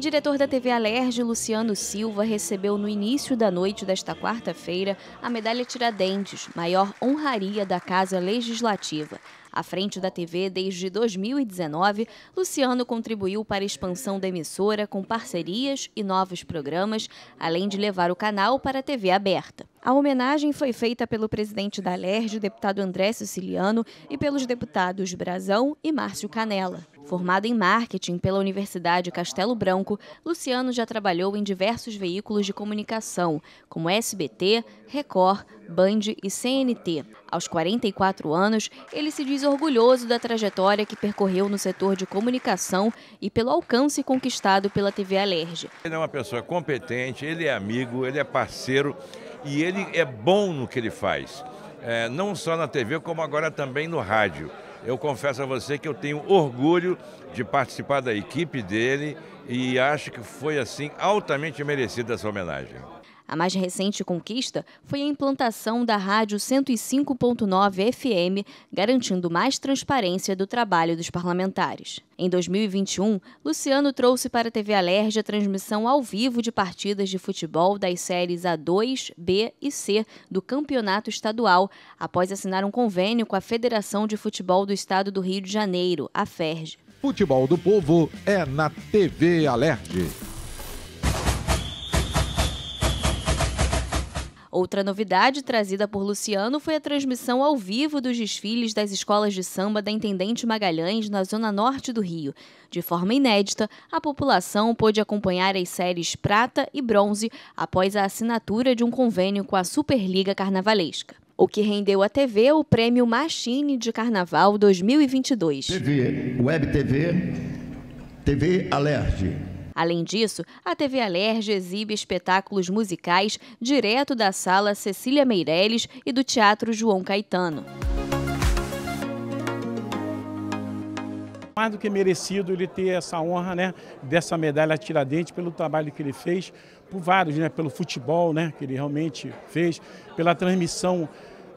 diretor da TV Alerj, Luciano Silva, recebeu no início da noite desta quarta-feira a medalha Tiradentes, maior honraria da Casa Legislativa. À frente da TV desde 2019, Luciano contribuiu para a expansão da emissora com parcerias e novos programas, além de levar o canal para a TV aberta. A homenagem foi feita pelo presidente da Alerj, o deputado André Siciliano, e pelos deputados Brazão e Márcio Canella. Formado em marketing pela Universidade Castelo Branco, Luciano já trabalhou em diversos veículos de comunicação, como SBT, Record, Band e CNT. Aos 44 anos, ele se diz orgulhoso da trajetória que percorreu no setor de comunicação e pelo alcance conquistado pela TV Alerj. Ele é uma pessoa competente, ele é amigo, ele é parceiro e ele é bom no que ele faz. É, não só na TV, como agora também no rádio eu confesso a você que eu tenho orgulho de participar da equipe dele e acho que foi assim altamente merecida essa homenagem. A mais recente conquista foi a implantação da Rádio 105.9 FM, garantindo mais transparência do trabalho dos parlamentares. Em 2021, Luciano trouxe para a TV Alerj a transmissão ao vivo de partidas de futebol das séries A2, B e C do Campeonato Estadual, após assinar um convênio com a Federação de Futebol do Estado do Rio de Janeiro, a FERJ. Futebol do Povo é na TV Alerj. Outra novidade trazida por Luciano foi a transmissão ao vivo dos desfiles das escolas de samba da Intendente Magalhães na zona norte do Rio. De forma inédita, a população pôde acompanhar as séries prata e bronze após a assinatura de um convênio com a Superliga Carnavalesca o que rendeu à TV o prêmio Machine de Carnaval 2022. TV, Web TV, TV Alerte, Além disso, a TV Alerj exibe espetáculos musicais direto da sala Cecília Meirelles e do Teatro João Caetano. mais do que merecido ele ter essa honra, né, dessa medalha Tiradentes pelo trabalho que ele fez, por vários, né, pelo futebol, né, que ele realmente fez, pela transmissão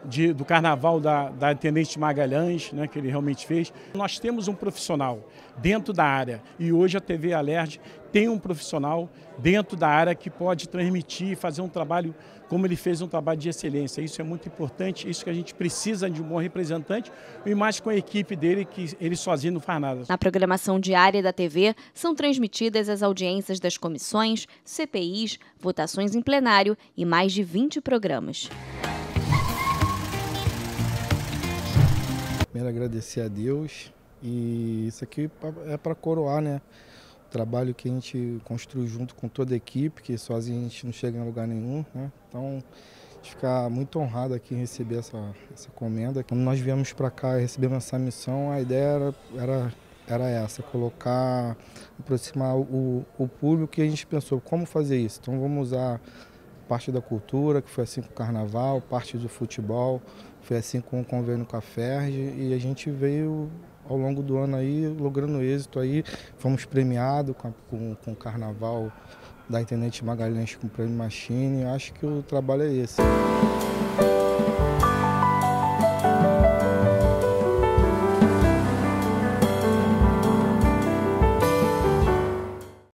de, do carnaval da, da Intendente Magalhães, né, que ele realmente fez. Nós temos um profissional dentro da área e hoje a TV Alerj tem um profissional dentro da área que pode transmitir e fazer um trabalho como ele fez um trabalho de excelência. Isso é muito importante, isso que a gente precisa de um bom representante e mais com a equipe dele que ele sozinho não faz nada. Na programação diária da TV são transmitidas as audiências das comissões, CPIs, votações em plenário e mais de 20 programas. Primeiro agradecer a Deus e isso aqui é para coroar, né? O trabalho que a gente construiu junto com toda a equipe, que sozinho a gente não chega em lugar nenhum, né? Então, ficar muito honrado aqui em receber essa, essa comenda. Quando nós viemos para cá e recebemos essa missão, a ideia era, era, era essa, colocar, aproximar o, o público que a gente pensou, como fazer isso? Então vamos usar parte da cultura, que foi assim com o carnaval, parte do futebol, foi assim com o convênio com a Ferg e a gente veio ao longo do ano aí logrando êxito aí, fomos premiados com, com, com o carnaval da Intendente Magalhães com o Prêmio Machine, acho que o trabalho é esse.